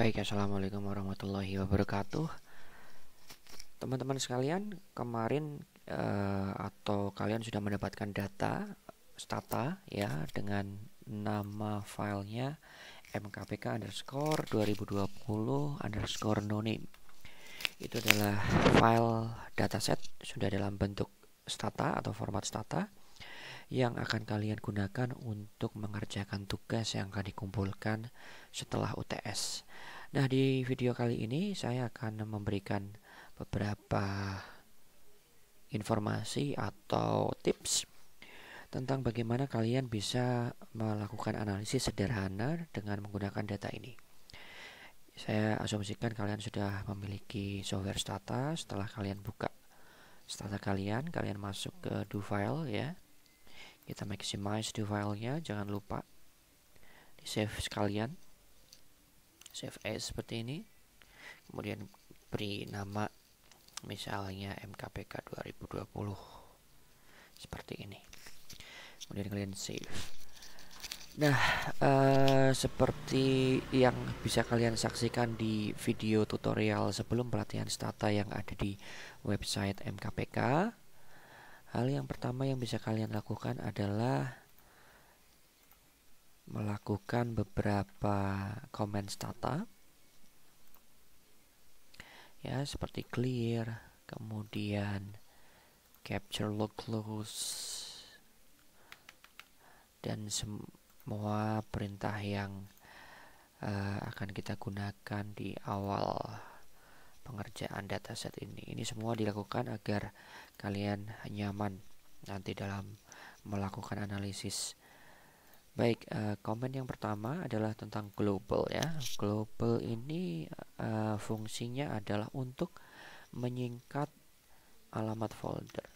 Baik, assalamualaikum warahmatullahi wabarakatuh. Teman-teman sekalian, kemarin uh, atau kalian sudah mendapatkan data stata ya dengan nama filenya mkpk underscore 2020 underscore noni itu adalah file dataset sudah dalam bentuk stata atau format stata yang akan kalian gunakan untuk mengerjakan tugas yang akan dikumpulkan setelah UTS. Nah, di video kali ini saya akan memberikan beberapa informasi atau tips tentang bagaimana kalian bisa melakukan analisis sederhana dengan menggunakan data ini. Saya asumsikan kalian sudah memiliki software Stata setelah kalian buka Stata kalian, kalian masuk ke do file ya kita maximize di filenya jangan lupa di save sekalian save as seperti ini kemudian beri nama misalnya MKPK 2020 seperti ini kemudian kalian save nah uh, seperti yang bisa kalian saksikan di video tutorial sebelum pelatihan stata yang ada di website MKPK Hal yang pertama yang bisa kalian lakukan adalah melakukan beberapa komen stata ya seperti clear kemudian capture look close dan semua perintah yang uh, akan kita gunakan di awal pengerjaan dataset ini. Ini semua dilakukan agar kalian nyaman nanti dalam melakukan analisis. Baik, eh, komen yang pertama adalah tentang global ya. Global ini eh, fungsinya adalah untuk menyingkat alamat folder.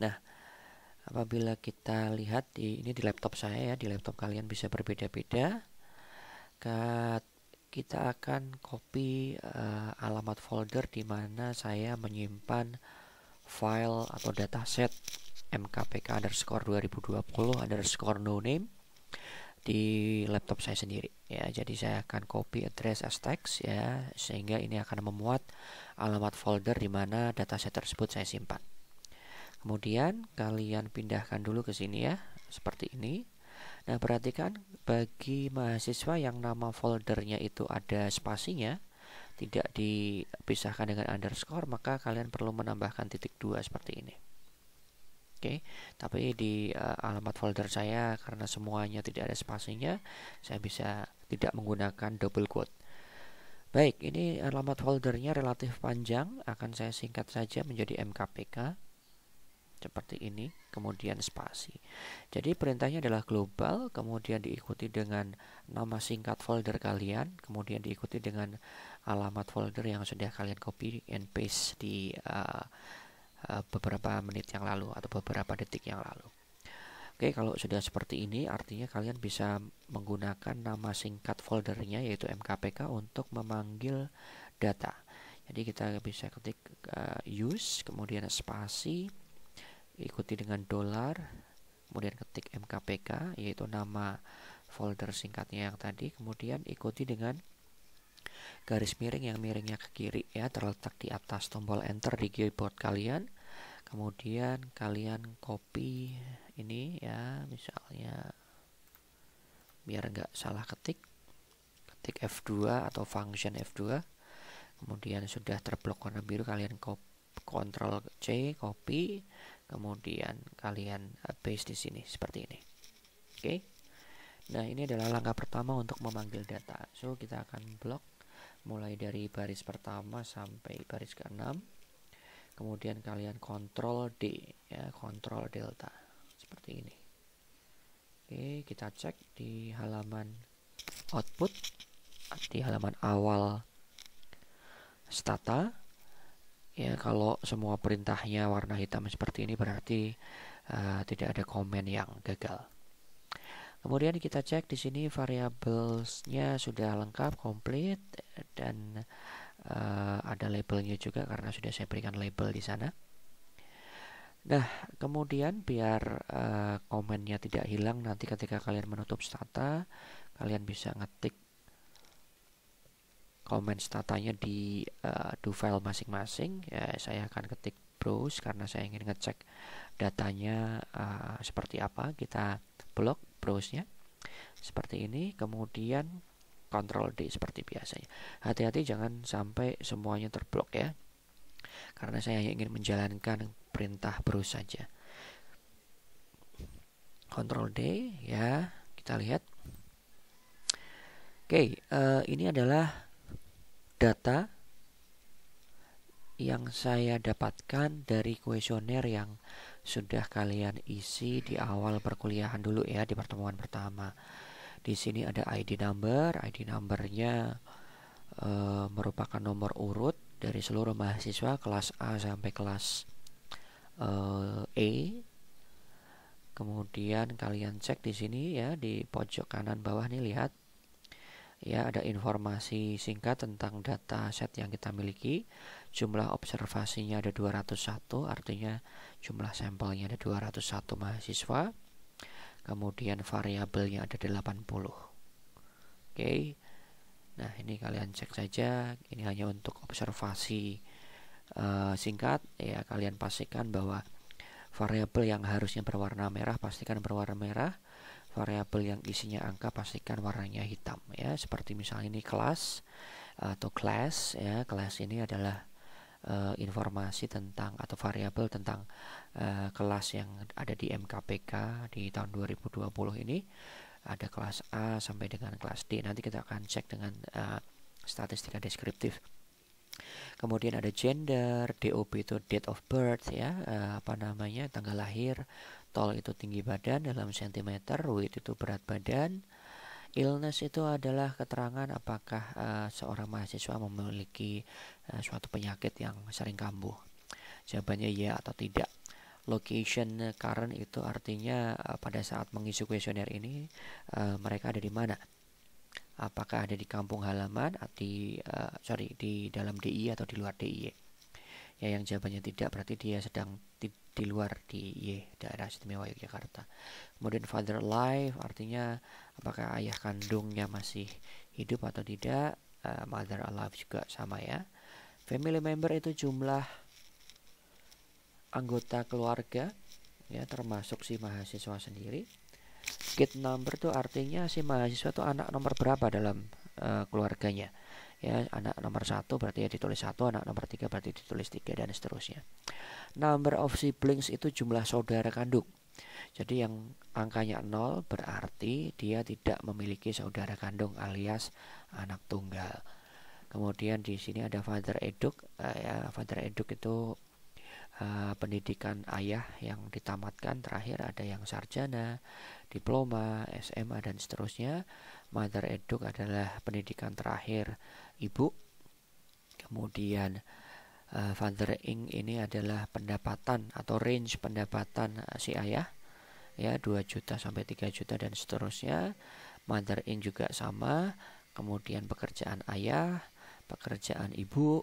Nah, apabila kita lihat di ini di laptop saya ya, di laptop kalian bisa berbeda-beda kita akan copy uh, alamat folder di mana saya menyimpan file atau dataset mkpk underscore 2020 underscore no name di laptop saya sendiri ya jadi saya akan copy address as text ya sehingga ini akan memuat alamat folder di mana dataset tersebut saya simpan kemudian kalian pindahkan dulu ke sini ya seperti ini Nah, perhatikan bagi mahasiswa yang nama foldernya itu ada spasinya, tidak dipisahkan dengan underscore, maka kalian perlu menambahkan titik dua seperti ini. Oke, tapi di uh, alamat folder saya karena semuanya tidak ada spasinya, saya bisa tidak menggunakan double quote. Baik, ini alamat foldernya relatif panjang, akan saya singkat saja menjadi MKPK seperti ini, kemudian spasi. Jadi perintahnya adalah global, kemudian diikuti dengan nama singkat folder kalian, kemudian diikuti dengan alamat folder yang sudah kalian copy and paste di uh, uh, beberapa menit yang lalu atau beberapa detik yang lalu. Oke, kalau sudah seperti ini artinya kalian bisa menggunakan nama singkat foldernya yaitu MKPK untuk memanggil data. Jadi kita bisa ketik uh, use kemudian spasi ikuti dengan dolar kemudian ketik MKPK yaitu nama folder singkatnya yang tadi kemudian ikuti dengan garis miring yang miringnya ke kiri ya terletak di atas tombol enter di keyboard kalian kemudian kalian copy ini ya misalnya biar nggak salah ketik ketik F2 atau function F2 kemudian sudah terblok warna biru kalian copy, Ctrl C copy kemudian kalian paste eh, di sini seperti ini oke okay? nah ini adalah langkah pertama untuk memanggil data so kita akan blok mulai dari baris pertama sampai baris keenam kemudian kalian kontrol D ya kontrol delta seperti ini oke kita cek di halaman output di halaman awal stata ya kalau semua perintahnya warna hitam seperti ini berarti uh, tidak ada komen yang gagal kemudian kita cek di sini variabelnya sudah lengkap komplit dan uh, ada labelnya juga karena sudah saya berikan label di sana Nah, kemudian biar uh, komennya tidak hilang nanti ketika kalian menutup stata, kalian bisa ngetik komen statanya di uh, do file masing-masing ya, saya akan ketik browse karena saya ingin ngecek datanya uh, seperti apa kita blok browse-nya seperti ini kemudian Ctrl D seperti biasanya hati-hati jangan sampai semuanya terblok ya karena saya ingin menjalankan perintah browse saja Ctrl D ya kita lihat Oke, uh, ini adalah data yang saya dapatkan dari kuesioner yang sudah kalian isi di awal perkuliahan dulu ya di pertemuan pertama. Di sini ada ID number, ID numbernya e, merupakan nomor urut dari seluruh mahasiswa kelas A sampai kelas e, E. Kemudian kalian cek di sini ya di pojok kanan bawah nih lihat ya ada informasi singkat tentang data set yang kita miliki jumlah observasinya ada 201 artinya jumlah sampelnya ada 201 mahasiswa kemudian variabelnya ada 80 oke okay. nah ini kalian cek saja ini hanya untuk observasi uh, singkat ya kalian pastikan bahwa variabel yang harusnya berwarna merah pastikan berwarna merah variabel yang isinya angka pastikan warnanya hitam ya seperti misalnya ini kelas atau class ya kelas ini adalah uh, informasi tentang atau variabel tentang uh, kelas yang ada di MKPK di tahun 2020 ini ada kelas A sampai dengan kelas D nanti kita akan cek dengan uh, statistika deskriptif kemudian ada gender DOP itu date of birth ya apa namanya tanggal lahir tall itu tinggi badan dalam sentimeter, weight itu berat badan, illness itu adalah keterangan apakah uh, seorang mahasiswa memiliki uh, suatu penyakit yang sering kambuh. Jawabannya ya atau tidak. Location eh, current itu artinya uh, pada saat mengisi kuesioner ini uh, mereka ada di mana? Apakah ada di kampung halaman, di uh, sorry di dalam DI atau di luar DIY? ya yang jawabannya tidak berarti dia sedang di, di luar di Y daerah istimewa Yogyakarta kemudian father alive artinya apakah ayah kandungnya masih hidup atau tidak uh, mother alive juga sama ya family member itu jumlah anggota keluarga ya termasuk si mahasiswa sendiri kid number itu artinya si mahasiswa itu anak nomor berapa dalam uh, keluarganya ya anak nomor satu berarti ya ditulis satu anak nomor tiga berarti ditulis tiga dan seterusnya number of siblings itu jumlah saudara kandung jadi yang angkanya nol berarti dia tidak memiliki saudara kandung alias anak tunggal. Kemudian di sini ada father eduk, uh, ya, father eduk itu uh, pendidikan ayah yang ditamatkan terakhir ada yang sarjana, diploma, SMA dan seterusnya mother eduk adalah pendidikan terakhir ibu kemudian uh, father ing ini adalah pendapatan atau range pendapatan eh, si ayah ya 2 juta sampai 3 juta dan seterusnya mother ing juga sama kemudian pekerjaan ayah pekerjaan ibu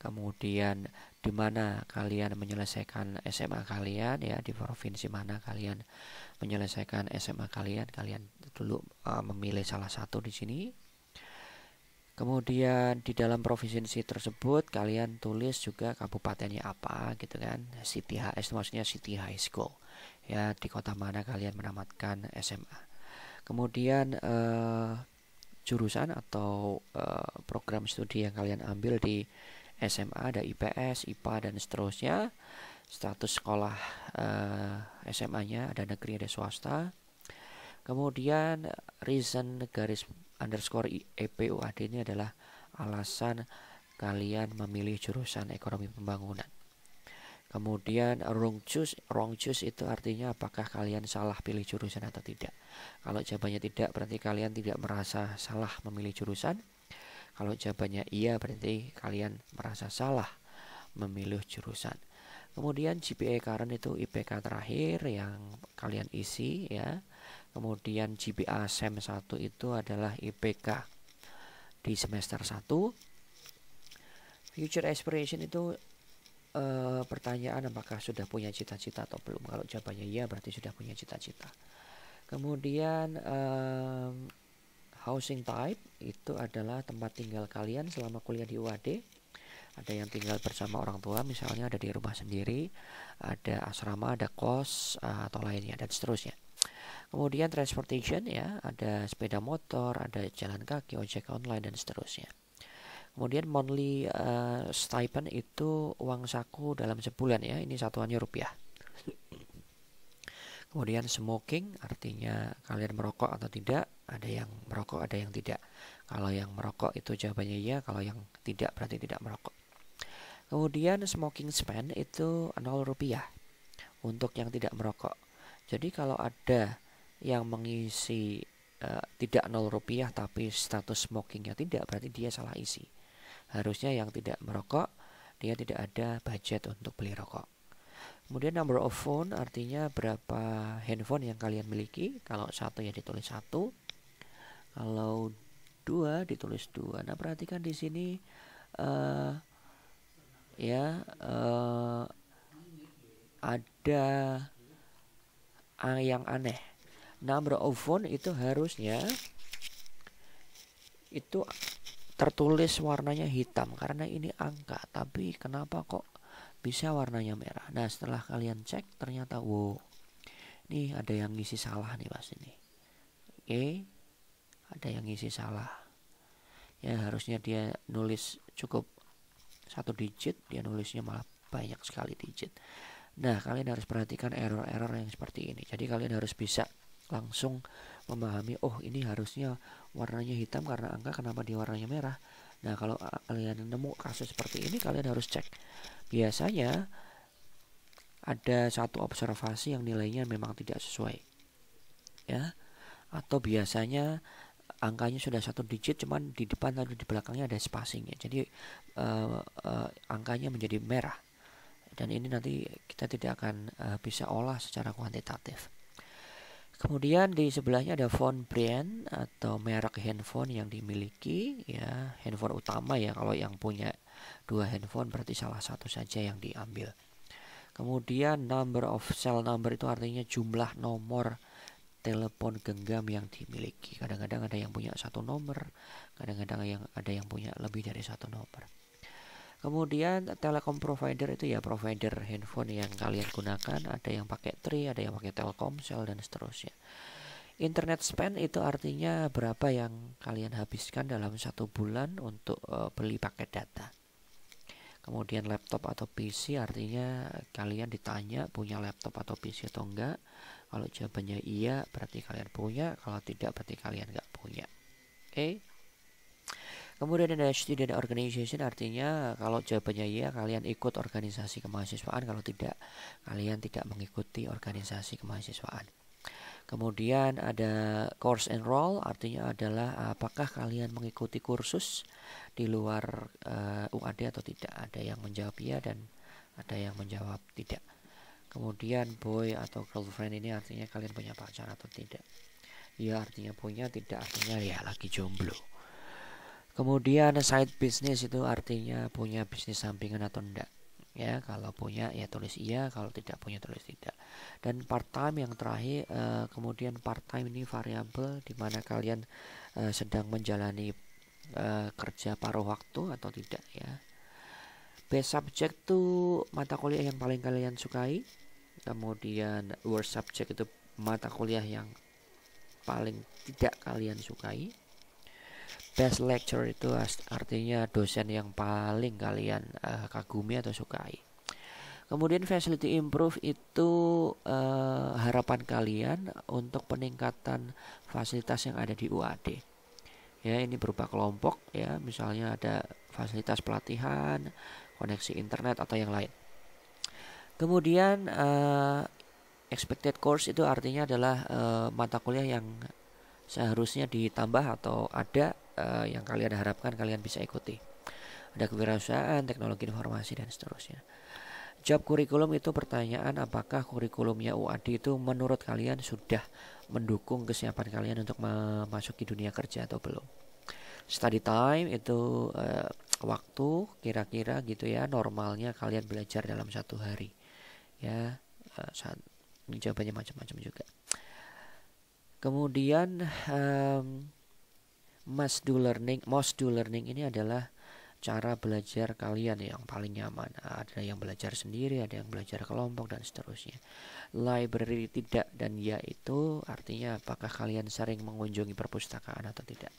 kemudian di mana kalian menyelesaikan SMA kalian ya di provinsi mana kalian menyelesaikan SMA kalian kalian dulu uh, memilih salah satu di sini Kemudian di dalam provinsi tersebut kalian tulis juga kabupatennya apa gitu kan. City School eh, maksudnya City High School. Ya, di kota mana kalian menamatkan SMA. Kemudian uh, jurusan atau uh, program studi yang kalian ambil di SMA ada IPS, IPA dan seterusnya. Status sekolah uh, eh, SMA-nya ada negeri ada swasta. Kemudian reason garis underscore EPUAD ini adalah alasan kalian memilih jurusan ekonomi pembangunan. Kemudian wrong choose, wrong choose itu artinya apakah kalian salah pilih jurusan atau tidak. Kalau jawabannya tidak berarti kalian tidak merasa salah memilih jurusan kalau jawabannya iya berarti kalian merasa salah memilih jurusan. Kemudian GPA current itu IPK terakhir yang kalian isi ya. Kemudian GPA SEM 1 itu adalah IPK di semester 1. Future aspiration itu e, pertanyaan apakah sudah punya cita-cita atau belum. Kalau jawabannya iya berarti sudah punya cita-cita. Kemudian e, housing type itu adalah tempat tinggal kalian selama kuliah di UAD ada yang tinggal bersama orang tua misalnya ada di rumah sendiri ada asrama ada kos eh, atau lainnya dan seterusnya kemudian transportation ya ada sepeda motor ada jalan kaki ojek online dan seterusnya kemudian monthly uh, stipend itu uang saku dalam sebulan ya ini satuannya rupiah kemudian smoking artinya kalian merokok atau tidak ada yang merokok ada yang tidak kalau yang merokok itu jawabannya iya. kalau yang tidak berarti tidak merokok kemudian smoking span itu 0 rupiah untuk yang tidak merokok jadi kalau ada yang mengisi uh, tidak 0 rupiah tapi status smokingnya tidak berarti dia salah isi harusnya yang tidak merokok dia tidak ada budget untuk beli rokok Kemudian number of phone artinya berapa handphone yang kalian miliki. Kalau satu ya ditulis satu. Kalau dua ditulis dua, Nah, perhatikan di sini uh, ya uh, ada ang yang aneh. Number of phone itu harusnya itu tertulis warnanya hitam karena ini angka, tapi kenapa kok bisa warnanya merah? Nah, setelah kalian cek ternyata wow. Nih ada yang ngisi salah nih pas ini. Oke. Okay ada yang ngisi salah ya harusnya dia nulis cukup satu digit dia nulisnya malah banyak sekali digit nah kalian harus perhatikan error-error yang seperti ini jadi kalian harus bisa langsung memahami oh ini harusnya warnanya hitam karena angka kenapa dia warnanya merah nah kalau kalian nemu kasus seperti ini kalian harus cek biasanya ada satu observasi yang nilainya memang tidak sesuai ya atau biasanya angkanya sudah satu digit cuman di depan lalu di belakangnya ada spacing ya jadi uh, uh, angkanya menjadi merah dan ini nanti kita tidak akan uh, bisa olah secara kuantitatif kemudian di sebelahnya ada phone brand atau merek handphone yang dimiliki ya handphone utama ya kalau yang punya dua handphone berarti salah satu saja yang diambil kemudian number of cell number itu artinya jumlah nomor telepon genggam yang dimiliki. Kadang-kadang ada yang punya satu nomor, kadang-kadang yang ada yang punya lebih dari satu nomor. Kemudian telekom provider itu ya provider handphone yang kalian gunakan, ada yang pakai Tri, ada yang pakai Telkomsel dan seterusnya. Internet spend itu artinya berapa yang kalian habiskan dalam satu bulan untuk eh, beli paket data. Kemudian laptop atau PC artinya kalian ditanya punya laptop atau PC atau enggak kalau jawabannya iya, berarti kalian punya. Kalau tidak, berarti kalian nggak punya. Oke. Okay? Kemudian ada student organization artinya kalau jawabannya iya kalian ikut organisasi kemahasiswaan kalau tidak kalian tidak mengikuti organisasi kemahasiswaan. Kemudian ada course enroll artinya adalah apakah kalian mengikuti kursus di luar uh, eh, UAD atau tidak. Ada yang menjawab iya dan ada yang menjawab tidak kemudian boy atau girlfriend ini artinya kalian punya pacar atau tidak ya artinya punya tidak artinya ya lagi jomblo kemudian side business itu artinya punya bisnis sampingan atau tidak? ya kalau punya ya tulis iya kalau tidak punya tulis tidak dan part time yang terakhir uh, kemudian part time ini variabel di mana kalian uh, sedang menjalani uh, kerja paruh waktu atau tidak ya Best subject tuh mata kuliah yang paling kalian sukai. Kemudian worst subject itu mata kuliah yang paling tidak kalian sukai. Best lecture itu artinya dosen yang paling kalian uh, kagumi atau sukai. Kemudian facility improve itu uh, harapan kalian untuk peningkatan fasilitas yang ada di UAD. Ya, ini berupa kelompok ya, misalnya ada fasilitas pelatihan, koneksi internet atau yang lain. Kemudian uh, expected course itu artinya adalah uh, mata kuliah yang seharusnya ditambah atau ada uh, yang kalian harapkan kalian bisa ikuti. Ada kewirausahaan, teknologi informasi dan seterusnya. Job kurikulum itu pertanyaan apakah kurikulumnya UAD itu menurut kalian sudah mendukung kesiapan kalian untuk memasuki dunia kerja atau belum study time itu uh, waktu kira-kira gitu ya normalnya kalian belajar dalam satu hari ya eh, saat jawabannya macam-macam juga kemudian um, must do learning must do learning ini adalah cara belajar kalian yang paling nyaman ada yang belajar sendiri ada yang belajar kelompok dan seterusnya library tidak dan ya itu artinya apakah kalian sering mengunjungi perpustakaan atau tidak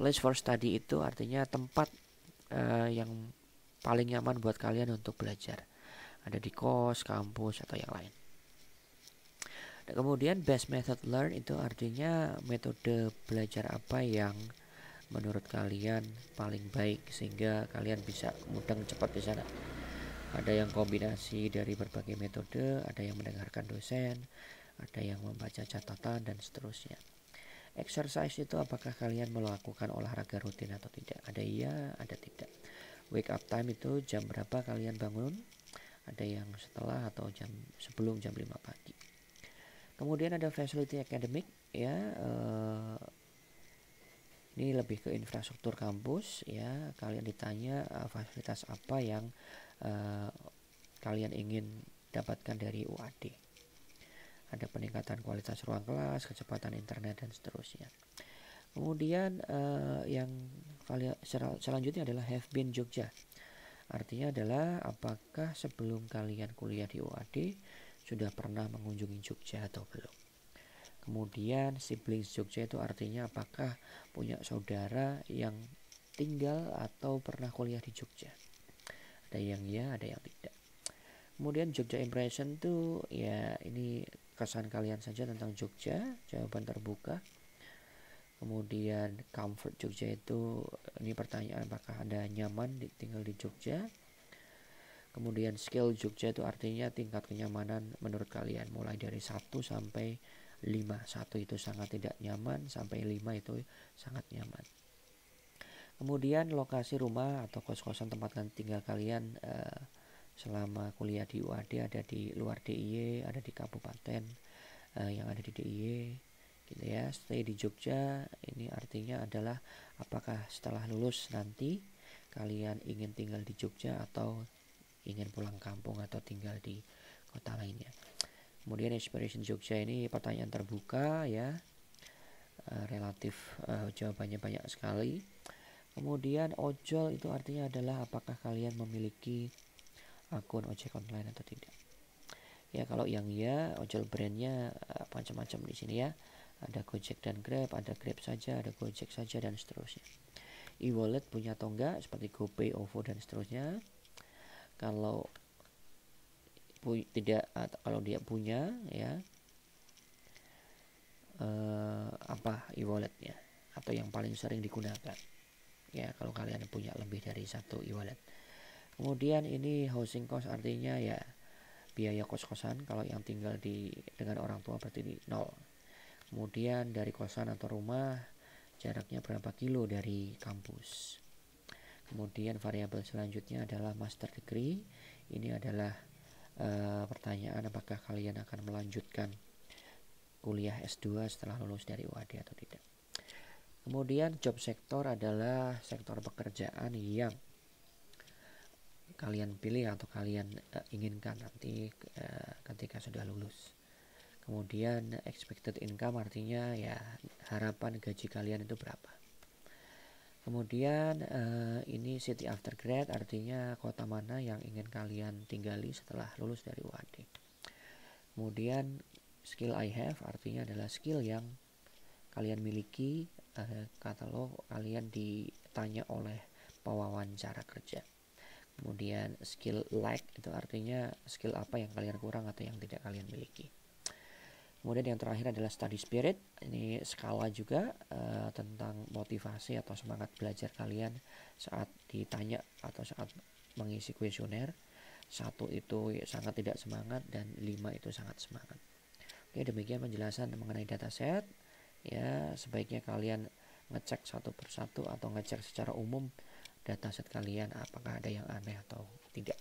Place for study itu artinya tempat uh, yang paling nyaman buat kalian untuk belajar. Ada di kos, kampus, atau yang lain. Dan kemudian best method learn itu artinya metode belajar apa yang menurut kalian paling baik sehingga kalian bisa mudeng cepat di sana. Ada yang kombinasi dari berbagai metode, ada yang mendengarkan dosen, ada yang membaca catatan dan seterusnya. Exercise itu apakah kalian melakukan olahraga rutin atau tidak? Ada iya, ada tidak. Wake up time itu jam berapa kalian bangun? Ada yang setelah atau jam sebelum jam 5 pagi. Kemudian ada facility academic ya. Eh, ini lebih ke infrastruktur kampus ya. Kalian ditanya eh, fasilitas apa yang eh, kalian ingin dapatkan dari UAD ada peningkatan kualitas ruang kelas, kecepatan internet dan seterusnya. Kemudian uh, yang sel selanjutnya adalah have been Jogja. Artinya adalah apakah sebelum kalian kuliah di UAD sudah pernah mengunjungi Jogja atau belum. Kemudian siblings Jogja itu artinya apakah punya saudara yang tinggal atau pernah kuliah di Jogja. Ada yang ya, ada yang tidak. Kemudian Jogja impression tuh ya ini kesan kalian saja tentang Jogja jawaban terbuka kemudian comfort Jogja itu ini pertanyaan apakah ada nyaman tinggal di Jogja kemudian skill Jogja itu artinya tingkat kenyamanan menurut kalian mulai dari 1 sampai 5 1 itu sangat tidak nyaman sampai 5 itu sangat nyaman kemudian lokasi rumah atau kos-kosan tempat tinggal kalian eh, selama kuliah di UAD ada di luar DIY ada di kabupaten uh, yang ada di DIY gitu ya stay di Jogja ini artinya adalah apakah setelah lulus nanti kalian ingin tinggal di Jogja atau ingin pulang kampung atau tinggal di kota lainnya kemudian inspiration Jogja ini pertanyaan terbuka ya eh, relatif uh, jawabannya banyak sekali kemudian ojol itu artinya adalah apakah kalian memiliki akun ojek online atau tidak ya kalau yang ya ojol brandnya eh, macam-macam di sini ya ada Gojek dan Grab ada Grab saja ada Gojek saja dan seterusnya e-wallet punya atau enggak seperti GoPay, OVO dan seterusnya kalau tidak atau kalau dia punya ya eh, apa e-walletnya atau yang paling sering digunakan ya kalau kalian punya lebih dari satu e-wallet kemudian ini housing cost artinya ya biaya kos-kosan kalau yang tinggal di dengan orang tua berarti di nol kemudian dari kosan atau rumah jaraknya berapa kilo dari kampus kemudian variabel selanjutnya adalah master degree ini adalah e, pertanyaan apakah kalian akan melanjutkan kuliah S2 setelah lulus dari UAD atau tidak kemudian job sektor adalah sektor pekerjaan yang kalian pilih atau kalian uh, inginkan nanti uh, ketika sudah lulus. Kemudian expected income artinya ya harapan gaji kalian itu berapa. Kemudian uh, ini city after grad artinya kota mana yang ingin kalian tinggali setelah lulus dari UAD. Kemudian skill I have artinya adalah skill yang kalian miliki uh, kata lo kalian ditanya oleh pewawancara kerja kemudian skill lack itu artinya skill apa yang kalian kurang atau yang tidak kalian miliki kemudian yang terakhir adalah study spirit ini skala juga uh, tentang motivasi atau semangat belajar kalian saat ditanya atau saat mengisi kuesioner satu itu sangat tidak semangat dan lima itu sangat semangat oke demikian penjelasan mengenai dataset ya sebaiknya kalian ngecek satu persatu atau ngecek secara umum Data dataset kalian apakah ada yang aneh atau tidak